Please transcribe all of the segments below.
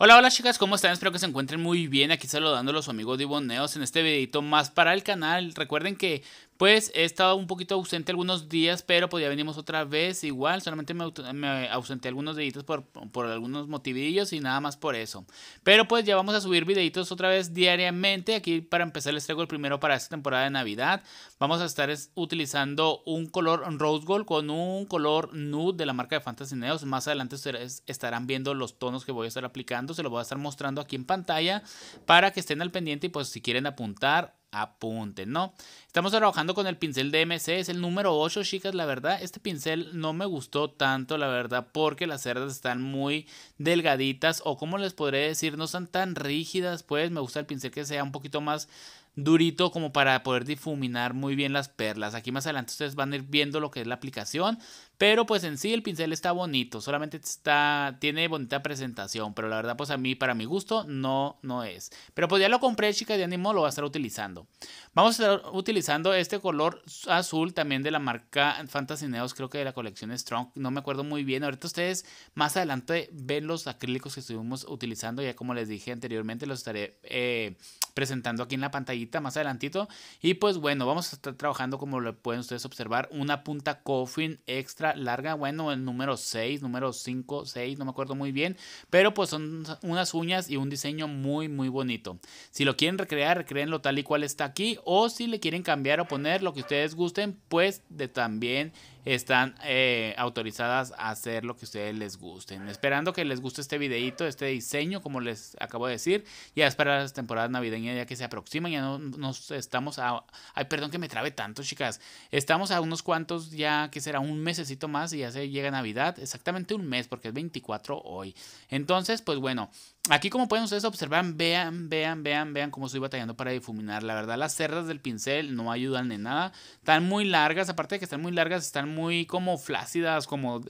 Hola, hola chicas, ¿cómo están? Espero que se encuentren muy bien. Aquí saludándolos amigos de Diboneos en este videito más para el canal. Recuerden que pues he estado un poquito ausente algunos días, pero pues ya venimos otra vez igual. Solamente me, ausenté algunos deditos por, algunos motivillos y nada más por eso. Pero pues ya vamos a subir videitos otra vez diariamente. Aquí para empezar les traigo el primero para esta temporada de Navidad. Vamos a estar utilizando un color rose gold con un color nude de la marca de Fantasy Neos. Más adelante ustedes estarán viendo los tonos que voy a estar aplicando. Se los voy a estar mostrando aquí en pantalla para que estén al pendiente y pues si quieren apuntar apunten, ¿no? Estamos trabajando con el pincel DMC, es el número 8, chicas, la verdad, este pincel no me gustó tanto, la verdad, porque las cerdas están muy delgaditas o como les podré decir, no son tan rígidas, pues me gusta el pincel que sea un poquito más durito como para poder difuminar muy bien las perlas. Aquí más adelante ustedes van a ir viendo lo que es la aplicación, pero pues en sí el pincel está bonito, solamente está, tiene bonita presentación, pero la verdad pues a mí, para mi gusto, no, no es. Pero pues ya lo compré, Chica de ánimo lo va a estar utilizando. Vamos a estar utilizando este color azul también de la marca Fantasy Neos, creo que de la colección Strong, no me acuerdo muy bien. Ahorita ustedes más adelante ven los acrílicos que estuvimos utilizando, ya como les dije anteriormente, los estaré eh, presentando aquí en la pantallita más adelantito. Y pues bueno, vamos a estar trabajando, como lo pueden ustedes observar, una punta coffin extra larga, bueno, el número 6, número 5, 6, no me acuerdo muy bien, pero pues son unas uñas y un diseño muy, muy bonito. Si lo quieren recrear, recreenlo tal y cual está aquí, o si le quieren cambiar o poner lo que ustedes gusten, pues de también están eh, autorizadas a hacer lo que ustedes les gusten. Esperando que les guste este videito, este diseño, como les acabo de decir. Ya es para las temporadas navideñas ya que se aproximan, ya no, nos estamos a... Ay, perdón que me trabe tanto, chicas. Estamos a unos cuantos ya, que será un mesecito más y ya se llega Navidad. Exactamente un mes, porque es 24 hoy. Entonces, pues bueno, Aquí como pueden ustedes observar, vean, vean, vean, vean cómo estoy batallando para difuminar. La verdad, las cerdas del pincel no ayudan en nada. Están muy largas, aparte de que están muy largas, están muy muy como flácidas, como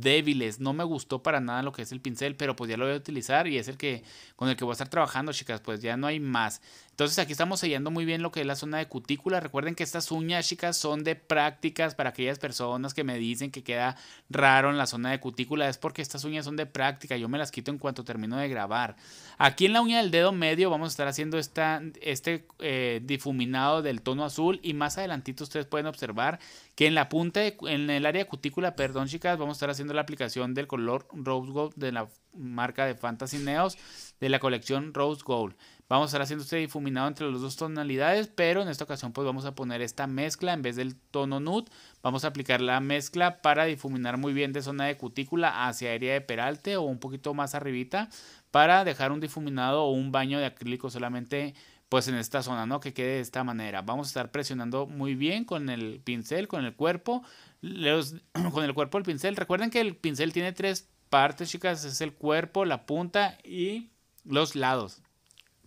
débiles. No me gustó para nada lo que es el pincel, pero pues ya lo voy a utilizar y es el que con el que voy a estar trabajando, chicas, pues ya no hay más. Entonces aquí estamos sellando muy bien lo que es la zona de cutícula. Recuerden que estas uñas, chicas, son de prácticas para aquellas personas que me dicen que queda raro en la zona de cutícula. Es porque estas uñas son de práctica. Yo me las quito en cuanto termino de grabar. Aquí en la uña del dedo medio vamos a estar haciendo esta, este eh, difuminado del tono azul. Y más adelantito ustedes pueden observar que en la punta, en el área de cutícula, perdón, chicas, vamos a estar haciendo la aplicación del color Rose Gold de la marca de Fantasy Neos de la colección Rose Gold. Vamos a estar haciendo este difuminado entre las dos tonalidades, pero en esta ocasión pues vamos a poner esta mezcla en vez del tono nude. Vamos a aplicar la mezcla para difuminar muy bien de zona de cutícula hacia área de peralte o un poquito más arribita para dejar un difuminado o un baño de acrílico solamente pues en esta zona, ¿no? Que quede de esta manera. Vamos a estar presionando muy bien con el pincel, con el cuerpo, con el cuerpo del pincel. Recuerden que el pincel tiene tres partes, chicas. Es el cuerpo, la punta y los lados.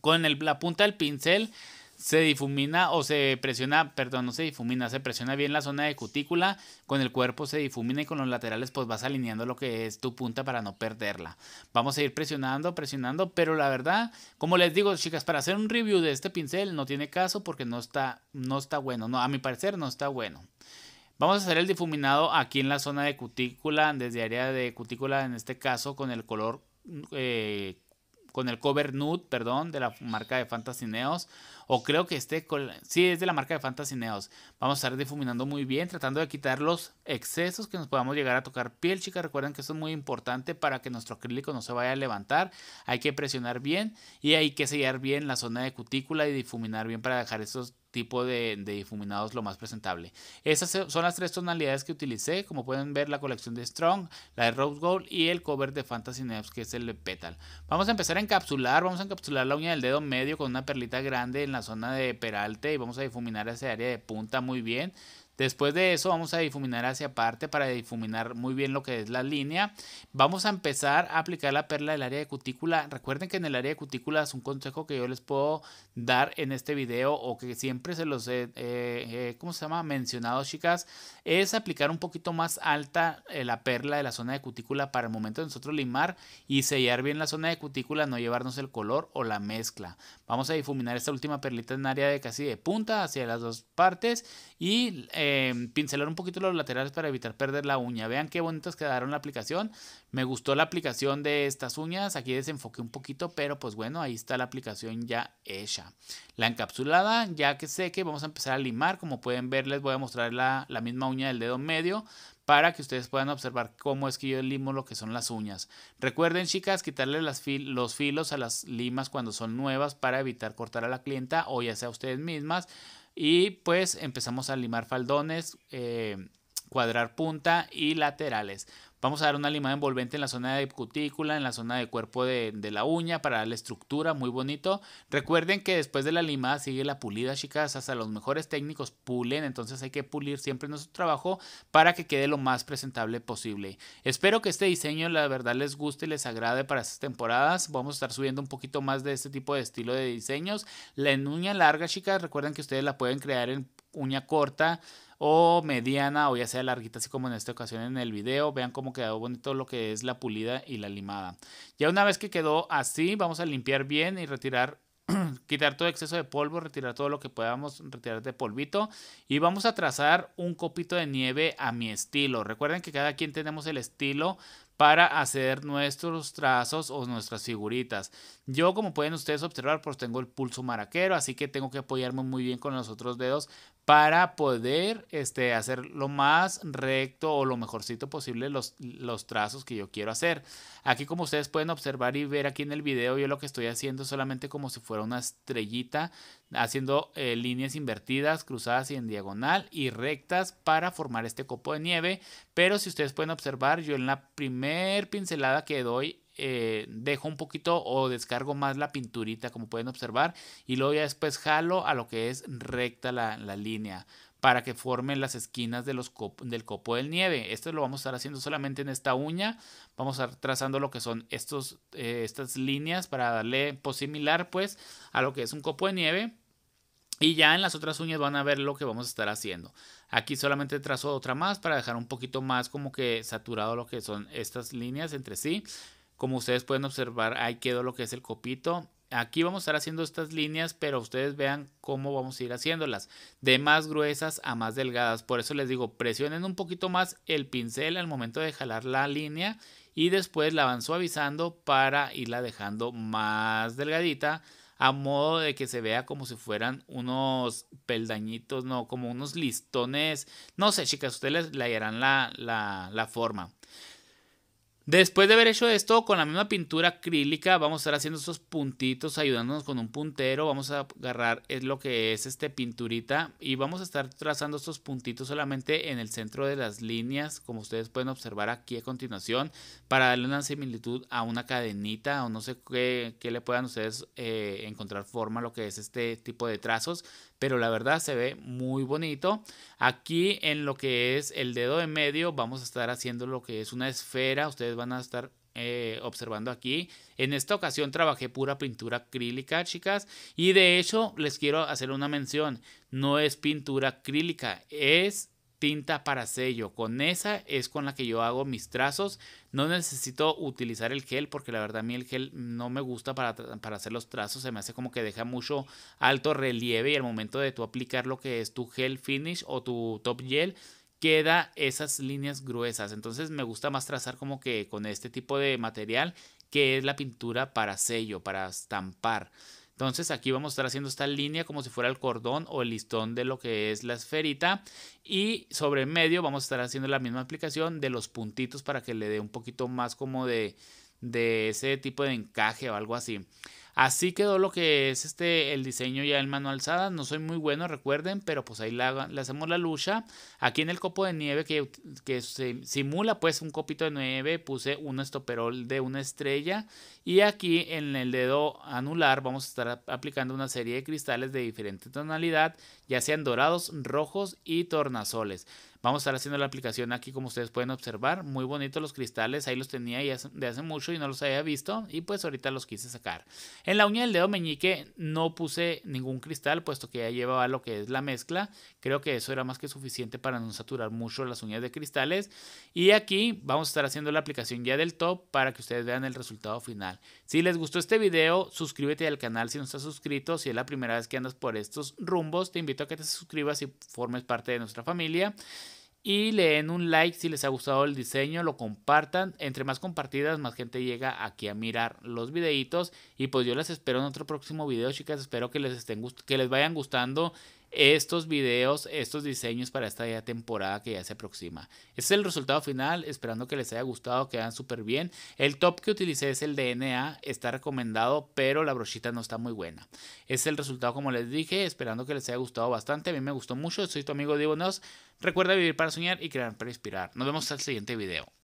Con la punta del pincel se difumina o se presiona, perdón, no se difumina, se presiona bien la zona de cutícula, con el cuerpo se difumina y con los laterales pues vas alineando lo que es tu punta para no perderla. Vamos a ir presionando, presionando, pero la verdad, como les digo, chicas, para hacer un review de este pincel no tiene caso porque no está, no está bueno, no, a mi parecer no está bueno. Vamos a hacer el difuminado aquí en la zona de cutícula, desde área de cutícula en este caso con el color eh, con el cover nude, perdón, de la marca de Fantasy Neos. O creo que este, Sí, es de la marca de Fantasy Neos. Vamos a estar difuminando muy bien, tratando de quitar los excesos que nos podamos llegar a tocar piel, chicas. Recuerden que eso es muy importante para que nuestro acrílico no se vaya a levantar. Hay que presionar bien y hay que sellar bien la zona de cutícula y difuminar bien para dejar esos tipo de, difuminados lo más presentable. Esas son las tres tonalidades que utilicé, como pueden ver la colección de Strong, la de Rose Gold y el cover de Fantasy Neves que es el de Petal. Vamos a empezar a encapsular, vamos a encapsular la uña del dedo medio con una perlita grande en la zona de peralte y vamos a difuminar ese área de punta muy bien. Después de eso vamos a difuminar hacia aparte para difuminar muy bien lo que es la línea. Vamos a empezar a aplicar la perla del área de cutícula. Recuerden que en el área de cutícula es un consejo que yo les puedo dar en este video o que siempre se los he, eh, eh, ¿cómo se llama? Mencionado, chicas. Es aplicar un poquito más alta eh, la perla de la zona de cutícula para el momento de nosotros limar y sellar bien la zona de cutícula, no llevarnos el color o la mezcla. Vamos a difuminar esta última perlita en área de casi de punta hacia las dos partes y Em, pincelar un poquito los laterales para evitar perder la uña. Vean qué bonitas quedaron la aplicación. Me gustó la aplicación de estas uñas. Aquí desenfoqué un poquito, pero pues bueno, ahí está la aplicación ya hecha. La encapsulada, ya que sé que vamos a empezar a limar. Como pueden ver, les voy a mostrar la, misma uña del dedo medio para que ustedes puedan observar cómo es que yo limo lo que son las uñas. Recuerden, chicas, quitarle los filos a las limas cuando son nuevas para evitar cortar a la clienta o ya sea ustedes mismas. Y pues empezamos a limar faldones, eh, cuadrar punta y laterales. Vamos a dar una limada envolvente en la zona de cutícula, en la zona de cuerpo de, la uña para darle estructura, muy bonito. Recuerden que después de la limada sigue la pulida, chicas. Hasta los mejores técnicos pulen, entonces hay que pulir siempre nuestro trabajo para que quede lo más presentable posible. Espero que este diseño la verdad les guste y les agrade para estas temporadas. Vamos a estar subiendo un poquito más de este tipo de estilo de diseños. La uña larga, chicas, recuerden que ustedes la pueden crear en uña corta, o mediana o ya sea larguita, así como en esta ocasión en el video. Vean cómo quedó bonito lo que es la pulida y la limada. Ya una vez que quedó así, vamos a limpiar bien y retirar quitar todo exceso de polvo, retirar todo lo que podamos retirar de polvito y vamos a trazar un copito de nieve a mi estilo. Recuerden que cada quien tenemos el estilo para hacer nuestros trazos o nuestras figuritas. Yo, como pueden ustedes observar, pues tengo el pulso maraquero, así que tengo que apoyarme muy bien con los otros dedos para poder este, hacer lo más recto o lo mejorcito posible los, los, trazos que yo quiero hacer. Aquí como ustedes pueden observar y ver aquí en el video, yo lo que estoy haciendo solamente como si fuera una estrellita, haciendo eh, líneas invertidas, cruzadas y en diagonal y rectas para formar este copo de nieve. Pero si ustedes pueden observar, yo en la primer pincelada que doy eh, dejo un poquito o descargo más la pinturita como pueden observar y luego ya después jalo a lo que es recta la, línea para que formen las esquinas de los del copo de nieve. Esto lo vamos a estar haciendo solamente en esta uña. Vamos a estar trazando lo que son estos, eh, estas líneas para darle similar pues a lo que es un copo de nieve. Y ya en las otras uñas van a ver lo que vamos a estar haciendo. Aquí solamente trazo otra más para dejar un poquito más como que saturado lo que son estas líneas entre sí. Como ustedes pueden observar, ahí quedó lo que es el copito. Aquí vamos a estar haciendo estas líneas, pero ustedes vean cómo vamos a ir haciéndolas. De más gruesas a más delgadas. Por eso les digo, presionen un poquito más el pincel al momento de jalar la línea y después la van suavizando para irla dejando más delgadita a modo de que se vea como si fueran unos peldañitos, no, como unos listones. No sé, chicas, ustedes le harán la, la, la forma. Después de haber hecho esto, con la misma pintura acrílica, vamos a estar haciendo estos puntitos, ayudándonos con un puntero. Vamos a agarrar es lo que es este pinturita y vamos a estar trazando estos puntitos solamente en el centro de las líneas, como ustedes pueden observar aquí a continuación, para darle una similitud a una cadenita o no sé qué, le puedan ustedes eh, encontrar forma a lo que es este tipo de trazos pero la verdad se ve muy bonito. Aquí en lo que es el dedo de medio vamos a estar haciendo lo que es una esfera, ustedes van a estar eh, observando aquí. En esta ocasión trabajé pura pintura acrílica, chicas. Y de hecho les quiero hacer una mención. No es pintura acrílica, es tinta para sello. Con esa es con la que yo hago mis trazos. No necesito utilizar el gel porque la verdad a mí el gel no me gusta para, para, hacer los trazos. Se me hace como que deja mucho alto relieve y al momento de tú aplicar lo que es tu gel finish o tu top gel queda esas líneas gruesas. Entonces me gusta más trazar como que con este tipo de material que es la pintura para sello, para estampar. Entonces aquí vamos a estar haciendo esta línea como si fuera el cordón o el listón de lo que es la esferita y sobre el medio vamos a estar haciendo la misma aplicación de los puntitos para que le dé un poquito más como de, de ese tipo de encaje o algo así. Así quedó lo que es este el diseño ya el mano alzada. No soy muy bueno, recuerden, pero pues ahí le hacemos la lucha. Aquí en el copo de nieve que, se simula pues un copito de nieve puse un estoperol de una estrella. Y aquí en el dedo anular vamos a estar aplicando una serie de cristales de diferente tonalidad, ya sean dorados, rojos y tornasoles. Vamos a estar haciendo la aplicación aquí como ustedes pueden observar. Muy bonitos los cristales, ahí los tenía ya de hace mucho y no los había visto y pues ahorita los quise sacar. En la uña del dedo meñique no puse ningún cristal puesto que ya llevaba lo que es la mezcla. Creo que eso era más que suficiente para no saturar mucho las uñas de cristales. Y aquí vamos a estar haciendo la aplicación ya del top para que ustedes vean el resultado final. Si les gustó este video, suscríbete al canal si no estás suscrito. Si es la primera vez que andas por estos rumbos, te invito a que te suscribas y formes parte de nuestra familia y le den un like si les ha gustado el diseño, lo compartan. Entre más compartidas, más gente llega aquí a mirar los videitos. Y pues yo les espero en otro próximo video, chicas. Espero que les, estén que les vayan gustando estos videos, estos diseños para esta temporada que ya se aproxima. Este es el resultado final, esperando que les haya gustado, quedan súper bien. El top que utilicé es el DNA, está recomendado, pero la brochita no está muy buena. es el resultado como les dije, esperando que les haya gustado bastante, a mí me gustó mucho, soy tu amigo Diego Recuerda vivir para soñar y crear para inspirar. Nos vemos al siguiente video.